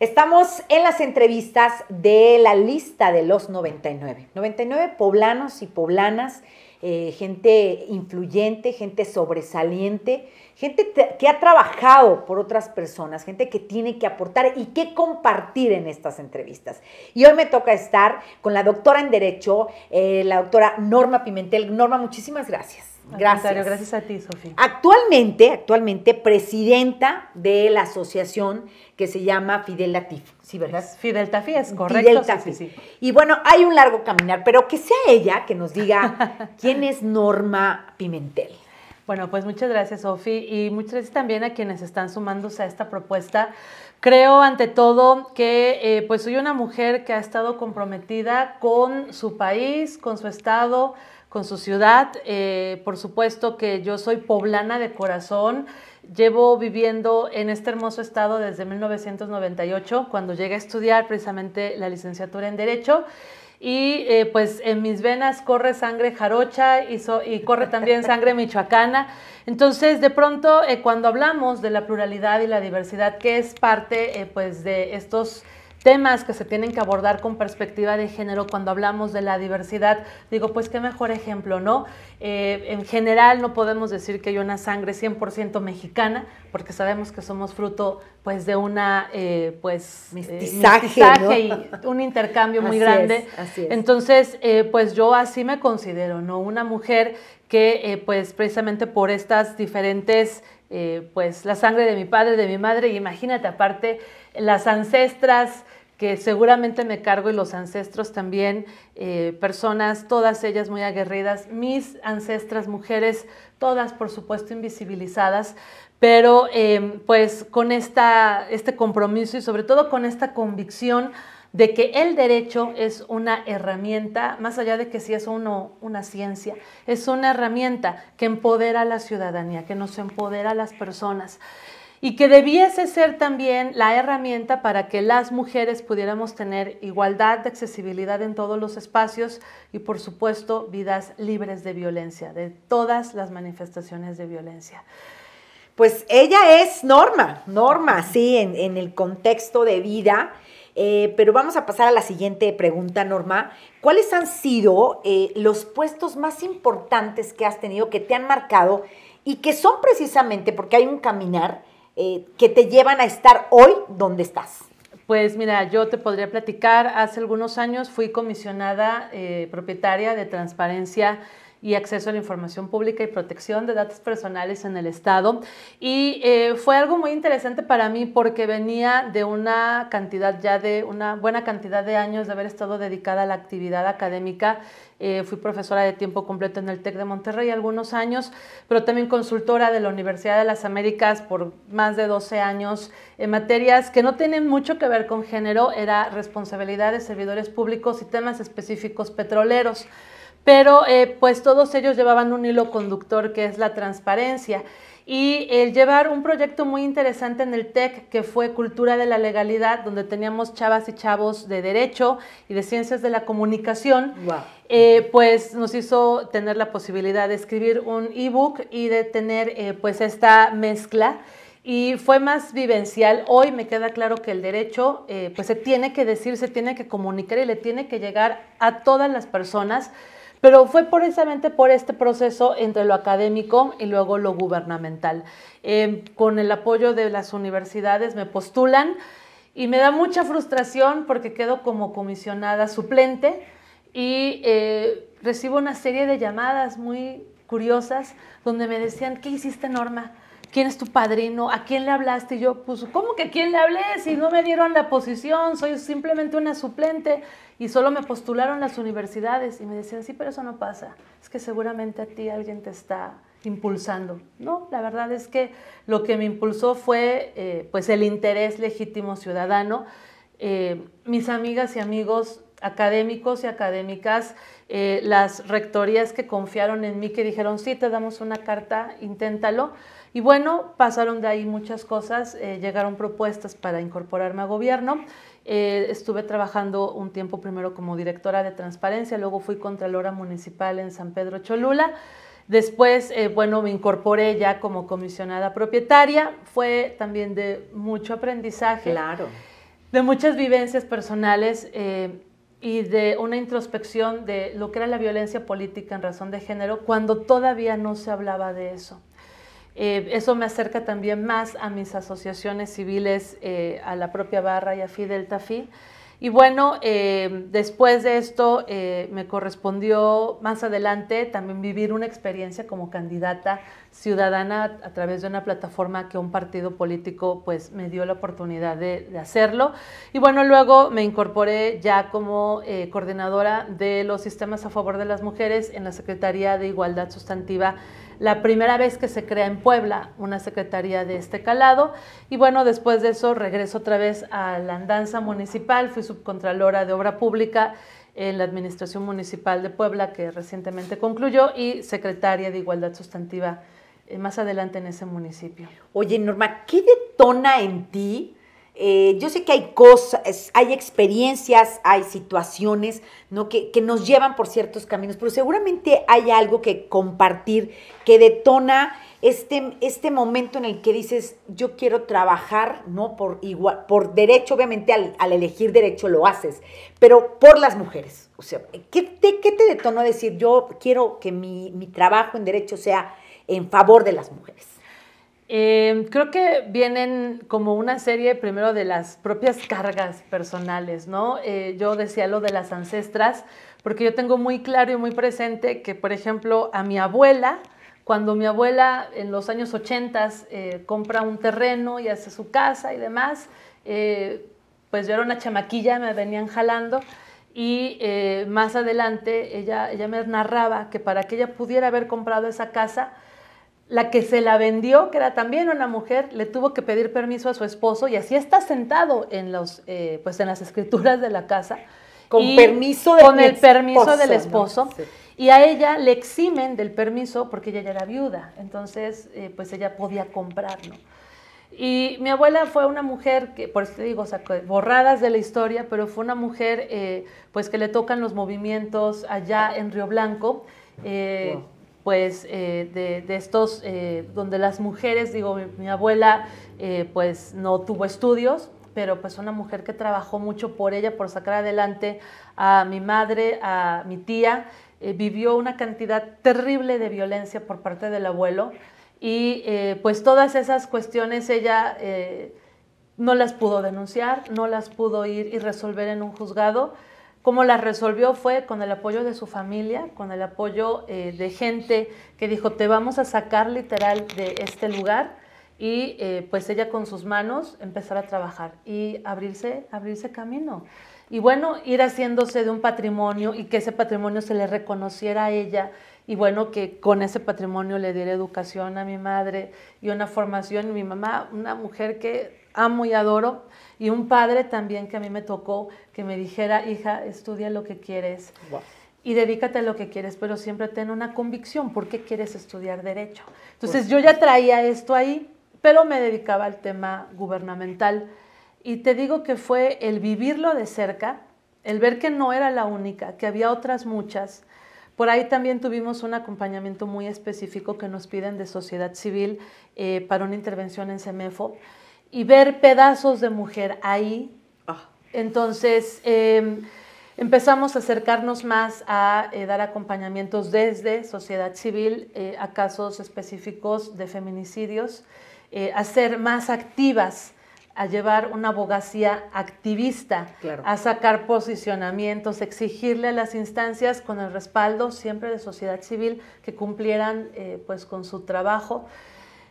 Estamos en las entrevistas de la lista de los 99. 99 poblanos y poblanas, eh, gente influyente, gente sobresaliente, gente que ha trabajado por otras personas, gente que tiene que aportar y que compartir en estas entrevistas. Y hoy me toca estar con la doctora en Derecho, eh, la doctora Norma Pimentel. Norma, muchísimas gracias. Gracias. Gracias a ti, Sofía. Actualmente, actualmente presidenta de la asociación que se llama Fidel Latif, ¿sí, verdad? Fidel es correcto. Fidel Sí, Y bueno, hay un largo caminar, pero que sea ella que nos diga quién es Norma Pimentel. Bueno, pues muchas gracias, Sofi, y muchas gracias también a quienes están sumándose a esta propuesta. Creo, ante todo, que eh, pues soy una mujer que ha estado comprometida con su país, con su estado, con su ciudad. Eh, por supuesto que yo soy poblana de corazón. Llevo viviendo en este hermoso estado desde 1998, cuando llegué a estudiar precisamente la licenciatura en Derecho. Y eh, pues en mis venas corre sangre jarocha y, corre también sangre michoacana. Entonces, de pronto, eh, cuando hablamos de la pluralidad y la diversidad, que es parte pues de estos temas que se tienen que abordar con perspectiva de género cuando hablamos de la diversidad. Digo, pues qué mejor ejemplo, ¿no? Eh, en general no podemos decir que hay una sangre 100% mexicana, porque sabemos que somos fruto pues de una, eh, pues, eh, y un intercambio muy grande. Entonces, pues yo así me considero, ¿no? Una mujer que pues precisamente por estas diferentes pues la sangre de mi padre, de mi madre, y imagínate aparte las ancestras que seguramente me cargo y los ancestros también, eh, personas, todas ellas muy aguerridas, mis ancestras mujeres, todas por supuesto invisibilizadas, pero em, pues con esta, este compromiso y sobre todo con esta convicción de que el derecho es una herramienta, más allá de que si es una ciencia, es una herramienta que empodera a la ciudadanía, que nos empodera a las personas y que debiese ser también la herramienta para que las mujeres pudiéramos tener igualdad de accesibilidad en todos los espacios y por supuesto vidas libres de violencia, de todas las manifestaciones de violencia. Pues ella es Norma, Norma, sí, en, el contexto de vida. Eh, pero vamos a pasar a la siguiente pregunta, Norma. ¿Cuáles han sido eh, los puestos más importantes que has tenido, que te han marcado y que son precisamente, porque hay un caminar, eh, que te llevan a estar hoy donde estás? Pues mira, yo te podría platicar, hace algunos años fui comisionada eh, propietaria de transparencia y Acceso a la Información Pública y Protección de Datos Personales en el Estado. Y eh, fue algo muy interesante para mí porque venía de una cantidad ya de una buena cantidad de años de haber estado dedicada a la actividad académica. Eh, fui profesora de tiempo completo en el TEC de Monterrey algunos años, pero también consultora de la Universidad de las Américas por más de 12 años en materias que no tienen mucho que ver con género, era responsabilidad de servidores públicos y temas específicos petroleros pero eh, pues todos ellos llevaban un hilo conductor que es la transparencia. Y el llevar un proyecto muy interesante en el TEC que fue Cultura de la Legalidad, donde teníamos chavas y chavos de Derecho y de Ciencias de la Comunicación, eh, pues nos hizo tener la posibilidad de escribir un ebook y de tener eh, pues esta mezcla y fue más vivencial. Hoy me queda claro que el derecho pues se tiene que decir, se tiene que comunicar y le tiene que llegar a todas las personas pero fue precisamente por este proceso entre lo académico y luego lo gubernamental. Eh, con el apoyo de las universidades me postulan y me da mucha frustración porque quedo como comisionada suplente y eh, recibo una serie de llamadas muy curiosas donde me decían, ¿qué hiciste Norma? ¿quién es tu padrino? ¿A quién le hablaste? Y yo, puso, ¿cómo que a quién le hablé? Si no me dieron la posición, soy simplemente una suplente y solo me postularon las universidades. Y me decían, sí, pero eso no pasa. Es que seguramente a ti alguien te está impulsando. No, la verdad es que lo que me impulsó fue, eh, pues, el interés legítimo ciudadano. Eh, mis amigas y amigos académicos y académicas, eh, las rectorías que confiaron en mí, que dijeron, sí, te damos una carta, inténtalo y bueno, pasaron de ahí muchas cosas, eh, llegaron propuestas para incorporarme a gobierno. Eh, estuve trabajando un tiempo primero como directora de transparencia, luego fui contralora municipal en San Pedro Cholula. Después, eh, bueno, me incorporé ya como comisionada propietaria. Fue también de mucho aprendizaje. Claro. De muchas vivencias personales y de una introspección de lo que era la violencia política en razón de género cuando todavía no se hablaba de eso. Eh, eso me acerca también más a mis asociaciones civiles, eh, a la propia barra y a FI Y bueno, eh, después de esto me correspondió más adelante también vivir una experiencia como candidata ciudadana a través de una plataforma que un partido político pues me dio la oportunidad de, de hacerlo. Y bueno, luego me incorporé ya como coordinadora de los sistemas a favor de las mujeres en la Secretaría de Igualdad Sustantiva la primera vez que se crea en Puebla una secretaría de este calado. Y bueno, después de eso regreso otra vez a la andanza municipal, fui subcontralora de obra pública en la Administración Municipal de Puebla, que recientemente concluyó, y secretaria de Igualdad Sustantiva eh, más adelante en ese municipio. Oye, Norma, ¿qué detona en ti eh, yo sé que hay cosas, hay experiencias, hay situaciones ¿no? que, nos llevan por ciertos caminos, pero seguramente hay algo que compartir que detona este, este momento en el que dices, yo quiero trabajar, ¿no? Por, igual, por derecho, obviamente al, elegir derecho lo haces, pero por las mujeres. O sea, ¿qué te, qué te detonó decir, yo quiero que mi trabajo en derecho sea en favor de las mujeres? Em, creo que vienen como una serie primero de las propias cargas personales, ¿no? Eh, yo decía lo de las ancestras, porque yo tengo muy claro y muy presente que, por ejemplo, a mi abuela, cuando mi abuela en los años 80 eh, compra un terreno y hace su casa y demás, eh, pues yo era una chamaquilla, me venían jalando y más adelante ella me narraba que para que ella pudiera haber comprado esa casa, la que se la vendió, que era también una mujer, le tuvo que pedir permiso a su esposo y así está sentado en, los, eh, pues en las escrituras de la casa. Con permiso del Con el esposo, permiso del esposo. Y a ella le eximen del permiso porque ella ya era viuda, entonces eh, pues ella podía comprarlo. Y mi abuela fue una mujer que, por eso te digo, borradas de la historia, pero fue una mujer eh, pues que le tocan los movimientos allá en Río Blanco pues eh, de, estos, eh, donde las mujeres, digo, mi, abuela eh, pues no tuvo estudios, pero pues una mujer que trabajó mucho por ella, por sacar adelante a mi madre, a mi tía, vivió una cantidad terrible de violencia por parte del abuelo y pues todas esas cuestiones ella no las pudo denunciar, no las pudo ir y resolver en un juzgado. Cómo la resolvió fue con el apoyo de su familia, con el apoyo eh, de gente que dijo, te vamos a sacar literal de este lugar y eh, pues ella con sus manos empezar a trabajar y abrirse, abrirse camino. Y bueno, ir haciéndose de un patrimonio y que ese patrimonio se le reconociera a ella y bueno, que con ese patrimonio le diera educación a mi madre y una formación. Mi mamá, una mujer que amo y adoro. Y un padre también que a mí me tocó que me dijera, hija, estudia lo que quieres. y dedícate a lo que quieres, pero siempre ten una convicción, ¿por qué quieres estudiar derecho? Entonces pues yo ya traía esto ahí, pero me dedicaba al tema gubernamental y te digo que fue el vivirlo de cerca, el ver que no era la única, que había otras muchas. Por ahí también tuvimos un acompañamiento muy específico que nos piden de sociedad civil eh, para una intervención en CEMEFO y ver pedazos de mujer ahí. Ah. Entonces em, empezamos a acercarnos más a eh, dar acompañamientos desde sociedad civil eh, a casos específicos de feminicidios, eh, a ser más activas a llevar una abogacía activista, a sacar posicionamientos, exigirle a las instancias con el respaldo siempre de sociedad civil que cumplieran pues con su trabajo.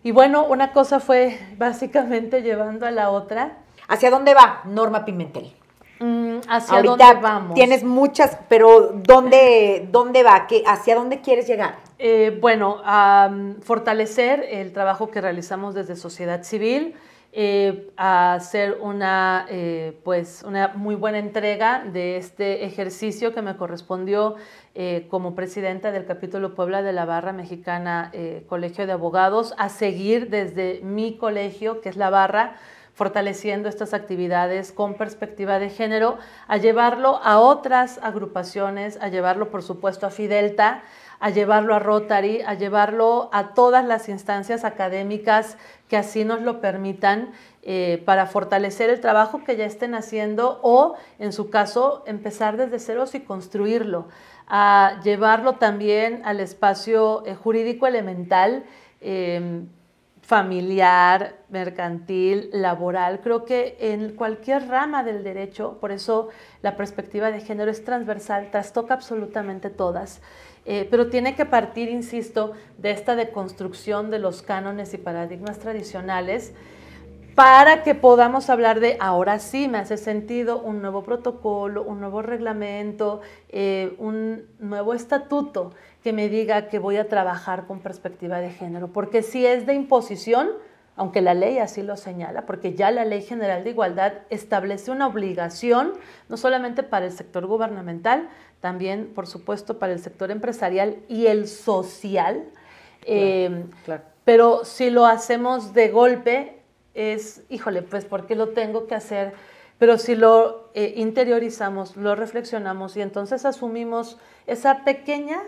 Y bueno, una cosa fue básicamente llevando a la otra. ¿Hacia dónde va Norma Pimentel? Mm, ¿Hacia dónde vamos? Tienes muchas, pero ¿dónde, dónde va? ¿Qué, ¿Hacia dónde quieres llegar? Eh, bueno, a fortalecer el trabajo que realizamos desde sociedad civil, eh, a hacer una, eh, pues, una muy buena entrega de este ejercicio que me correspondió eh, como presidenta del capítulo Puebla de la Barra Mexicana Colegio de Abogados, a seguir desde mi colegio, que es la Barra, fortaleciendo estas actividades con perspectiva de género, a llevarlo a otras agrupaciones, a llevarlo, por supuesto, a Fidelta, a llevarlo a Rotary, a llevarlo a todas las instancias académicas que así nos lo permitan eh, para fortalecer el trabajo que ya estén haciendo o, en su caso, empezar desde ceros y construirlo, a llevarlo también al espacio eh, jurídico elemental. Em, familiar, mercantil, laboral. Creo que en cualquier rama del derecho, por eso la perspectiva de género es transversal, trastoca absolutamente todas. Eh, pero tiene que partir, insisto, de esta deconstrucción de los cánones y paradigmas tradicionales para que podamos hablar de ahora sí me hace sentido un nuevo protocolo, un nuevo reglamento, eh, un nuevo estatuto que me diga que voy a trabajar con perspectiva de género, porque si es de imposición, aunque la ley así lo señala, porque ya la Ley General de Igualdad establece una obligación, no solamente para el sector gubernamental, también, por supuesto, para el sector empresarial y el social. Eh, pero si lo hacemos de golpe, es, híjole, pues porque lo tengo que hacer. Pero si lo eh, interiorizamos, lo reflexionamos y entonces asumimos esa pequeña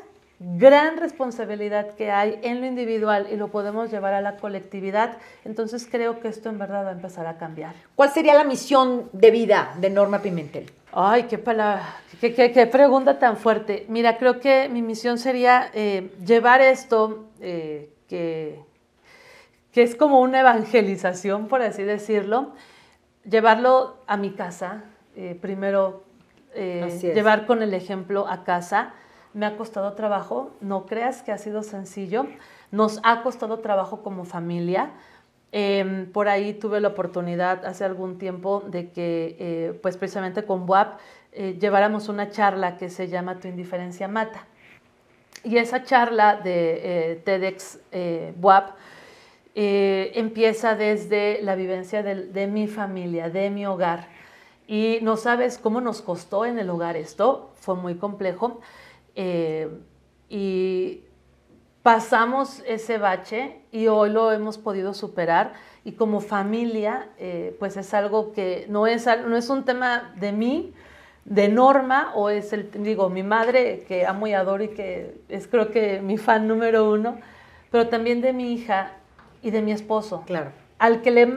gran responsabilidad que hay en lo individual y lo podemos llevar a la colectividad, entonces creo que esto en verdad va a empezar a cambiar. ¿Cuál sería la misión de vida de Norma Pimentel? Ay, qué, palabra, qué, pregunta tan fuerte. Mira, creo que mi misión sería eh, llevar esto eh, que, es como una evangelización, por así decirlo, llevarlo a mi casa, eh, primero llevar con el ejemplo a casa me ha costado trabajo, no creas que ha sido sencillo, nos ha costado trabajo como familia. Em, por ahí tuve la oportunidad hace algún tiempo de que, eh, pues precisamente con WAP, eh, lleváramos una charla que se llama Tu indiferencia mata. Y esa charla de eh, TEDx WAP empieza desde la vivencia de mi familia, de mi hogar. Y no sabes cómo nos costó en el hogar esto, fue muy complejo. Eh, y pasamos ese bache y hoy lo hemos podido superar y como familia, eh, pues es algo que no es, no es un tema de mí, de Norma, o es el, digo, mi madre que amo y adoro y que es creo que mi fan número uno, pero también de mi hija y de mi esposo. Claro. Al que le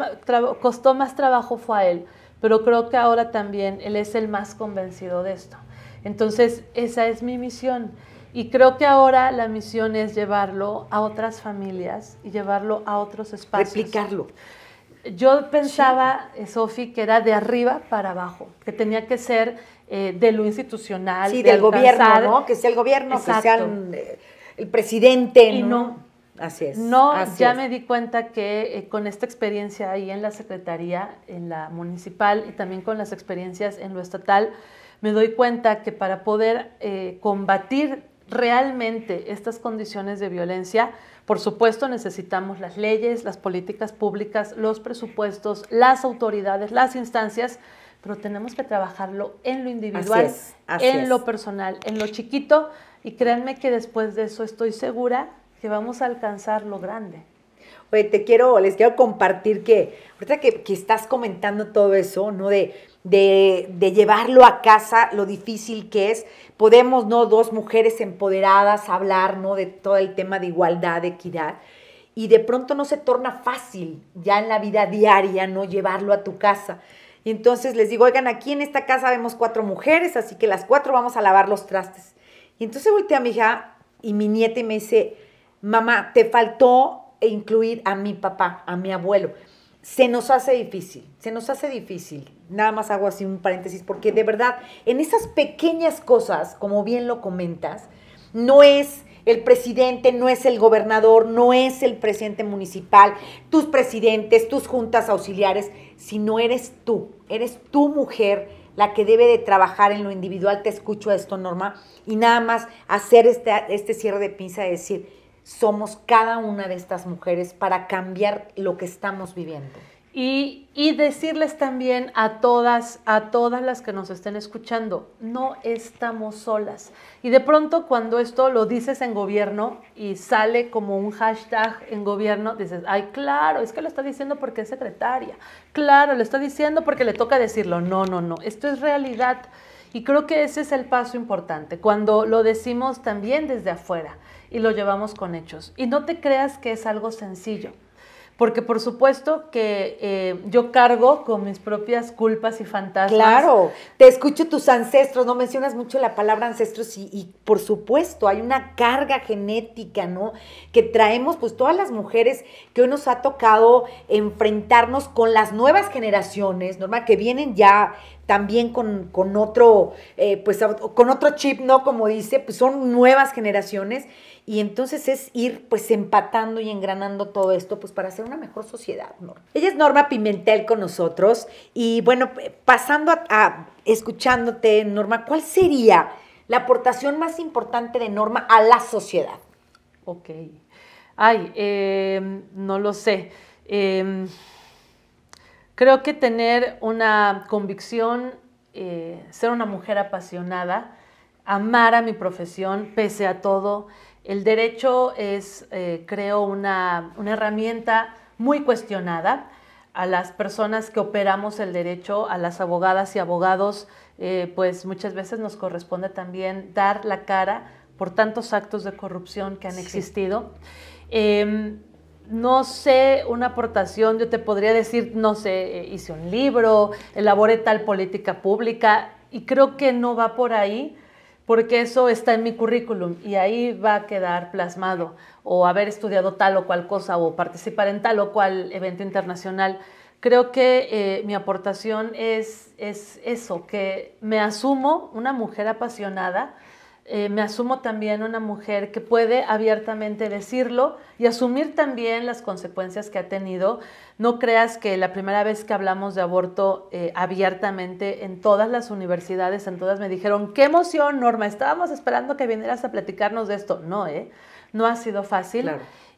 costó más trabajo fue a él, pero creo que ahora también él es el más convencido de esto. Entonces, esa es mi misión. Y creo que ahora la misión es llevarlo a otras familias y llevarlo a otros espacios. Replicarlo. Yo pensaba, eh, Sofi, que era de arriba para abajo, que tenía que ser eh, de lo institucional. Sí, del gobierno, ¿no? Que sea el gobierno, que sea eh, el, presidente. Y ¿no? Así es. No, ya me di cuenta que con esta experiencia ahí en la Secretaría, en la municipal y también con las experiencias en lo estatal, me doy cuenta que para poder eh, combatir realmente estas condiciones de violencia, por supuesto necesitamos las leyes, las políticas públicas, los presupuestos, las autoridades, las instancias, pero tenemos que trabajarlo en lo individual, en lo personal, en lo chiquito, y créanme que después de eso estoy segura que vamos a alcanzar lo grande. Oye, te quiero, les quiero compartir que, ahorita que, estás comentando todo eso, ¿no? De de, llevarlo a casa, lo difícil que es. Podemos, ¿no? Dos mujeres empoderadas hablar, ¿no? De todo el tema de igualdad, de equidad. Y de pronto no se torna fácil ya en la vida diaria, ¿no? Llevarlo a tu casa. Y entonces les digo, oigan, aquí en esta casa vemos cuatro mujeres, así que las cuatro vamos a lavar los trastes. Y entonces volteé a mi hija y mi nieta me dice, mamá, te faltó incluir a mi papá, a mi abuelo. Se nos hace difícil, se nos hace difícil nada más hago así un paréntesis, porque de verdad, en esas pequeñas cosas, como bien lo comentas, no es el presidente, no es el gobernador, no es el presidente municipal, tus presidentes, tus juntas auxiliares, sino eres tú, eres tu mujer la que debe de trabajar en lo individual, te escucho esto, Norma, y nada más hacer este, este cierre de pinza y decir, somos cada una de estas mujeres para cambiar lo que estamos viviendo. Y, decirles también a todas, a todas las que nos estén escuchando, no estamos solas. Y de pronto cuando esto lo dices en gobierno y sale como un hashtag en gobierno, dices, ay, claro, es que lo está diciendo porque es secretaria, claro, lo está diciendo porque le toca decirlo. No, no, no, esto es realidad. Y creo que ese es el paso importante, cuando lo decimos también desde afuera y lo llevamos con hechos. Y no te creas que es algo sencillo porque por supuesto que eh, yo cargo con mis propias culpas y fantasmas. Claro, te escucho tus ancestros, no mencionas mucho la palabra ancestros y, por supuesto hay una carga genética, ¿no? Que traemos pues todas las mujeres que hoy nos ha tocado enfrentarnos con las nuevas generaciones, normal que vienen ya también con, otro, eh, pues con otro chip, ¿no? Como dice, pues son nuevas generaciones y entonces es ir pues empatando y engranando todo esto pues para hacer una mejor sociedad. Norma. Ella es Norma Pimentel con nosotros y bueno, eh, pasando a, escuchándote Norma, ¿cuál sería la aportación más importante de Norma a la sociedad? Ok. Ay, em, no lo sé. Em, creo que tener una convicción, eh, ser una mujer apasionada, amar a mi profesión pese a todo, el derecho es, eh, creo, una, herramienta muy cuestionada. A las personas que operamos el derecho, a las abogadas y abogados, eh, pues muchas veces nos corresponde también dar la cara por tantos actos de corrupción que han existido. Em, no sé, una aportación, yo te podría decir, no sé, eh, hice un libro, elaboré tal política pública y creo que no va por ahí porque eso está en mi currículum y ahí va a quedar plasmado, o haber estudiado tal o cual cosa, o participar en tal o cual evento internacional. Creo que eh, mi aportación es eso, que me asumo una mujer apasionada, eh, me asumo también una mujer que puede abiertamente decirlo y asumir también las consecuencias que ha tenido. No creas que la primera vez que hablamos de aborto eh, abiertamente en todas las universidades, en todas me dijeron, qué emoción, Norma, estábamos esperando que vinieras a platicarnos de esto. No, ¿eh? No ha sido fácil.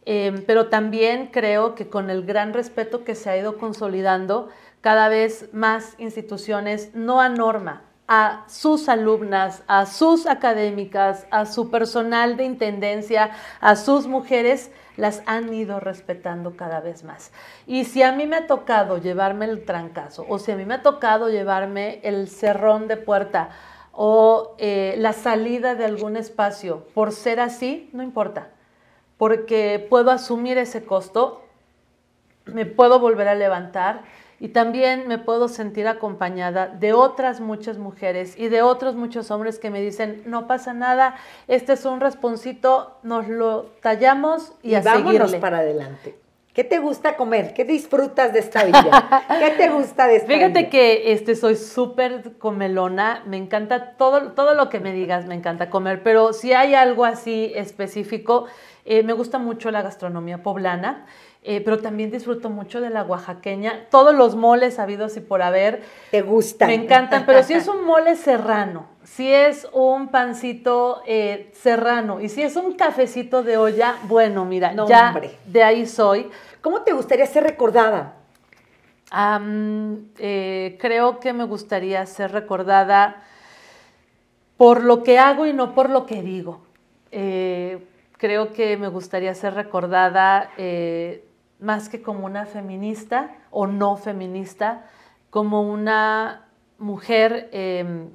Em, pero también creo que con el gran respeto que se ha ido consolidando, cada vez más instituciones, no a norma, a sus alumnas, a sus académicas, a su personal de intendencia, a sus mujeres, las han ido respetando cada vez más. Y si a mí me ha tocado llevarme el trancazo, o si a mí me ha tocado llevarme el cerrón de puerta, o eh, la salida de algún espacio, por ser así, no importa, porque puedo asumir ese costo, me puedo volver a levantar y también me puedo sentir acompañada de otras muchas mujeres y de otros muchos hombres que me dicen, no pasa nada, este es un rasponcito, nos lo tallamos y, y vámonos para adelante. ¿Qué te gusta comer? ¿Qué disfrutas de esta vida? ¿Qué te gusta de esta Fíjate que este, soy súper comelona, me encanta todo, todo lo que me digas, me encanta comer, pero si hay algo así específico, eh, me gusta mucho la gastronomía poblana. Eh, pero también disfruto mucho de la oaxaqueña. Todos los moles habidos y por haber. Te gustan. Me encantan, pero si es un mole serrano, si es un pancito eh, serrano y si es un cafecito de olla, bueno, mira, ya de ahí soy. ¿Cómo te gustaría ser recordada? Eh, creo que me gustaría ser recordada por lo que hago y no por lo que digo. creo que me gustaría ser recordada más que como una feminista o no feminista, como una mujer em,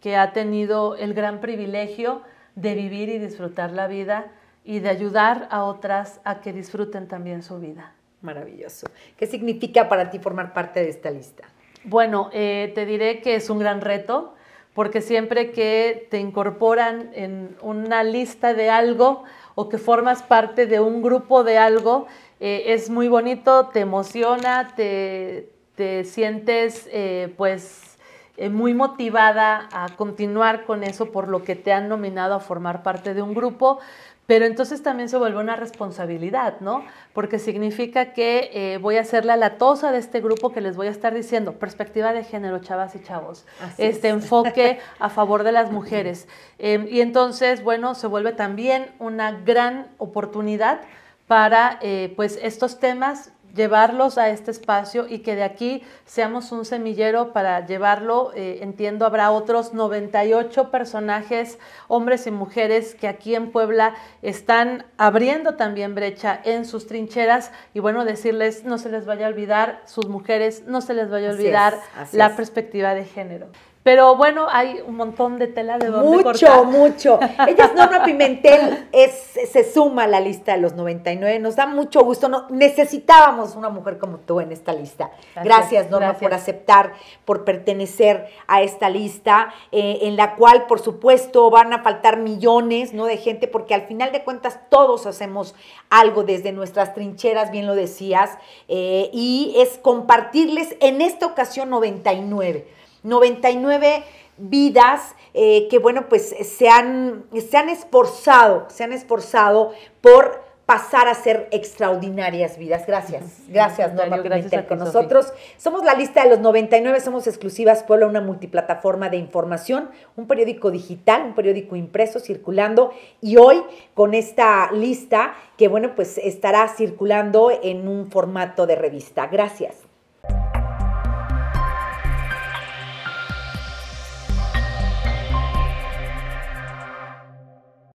que ha tenido el gran privilegio de vivir y disfrutar la vida y de ayudar a otras a que disfruten también su vida. Maravilloso. ¿Qué significa para ti formar parte de esta lista? Bueno, eh, te diré que es un gran reto, porque siempre que te incorporan en una lista de algo, o que formas parte de un grupo de algo, eh, es muy bonito, te emociona, te, te sientes eh, pues eh, muy motivada a continuar con eso por lo que te han nominado a formar parte de un grupo. Pero entonces también se vuelve una responsabilidad, ¿no? Porque significa que eh, voy a ser la latosa de este grupo que les voy a estar diciendo, perspectiva de género, chavas y chavos, este enfoque a favor de las mujeres. Em, y entonces, bueno, se vuelve también una gran oportunidad para eh, pues estos temas llevarlos a este espacio y que de aquí seamos un semillero para llevarlo. Eh, entiendo, habrá otros 98 personajes, hombres y mujeres, que aquí en Puebla están abriendo también brecha en sus trincheras y bueno, decirles, no se les vaya a olvidar sus mujeres, no se les vaya a olvidar la perspectiva de género. Pero bueno, hay un montón de tela de donde Mucho, mucho. Ella es Norma Pimentel, es, se suma a la lista de los 99. Nos da mucho gusto. No, necesitábamos una mujer como tú en esta lista. Gracias, Norma, por aceptar, por pertenecer a esta lista, eh, en la cual, por supuesto, van a faltar millones ¿no? de gente, porque al final de cuentas todos hacemos algo desde nuestras trincheras, bien lo decías, eh, y es compartirles en esta ocasión 99 99 vidas eh, que, bueno, pues se han, se han esforzado, se han esforzado por pasar a ser extraordinarias vidas. Gracias, gracias Norma por con nosotros. Somos la lista de los 99, somos exclusivas Puebla, una multiplataforma de información, un periódico digital, un periódico impreso circulando y hoy con esta lista que bueno, pues estará circulando en un formato de revista. Gracias.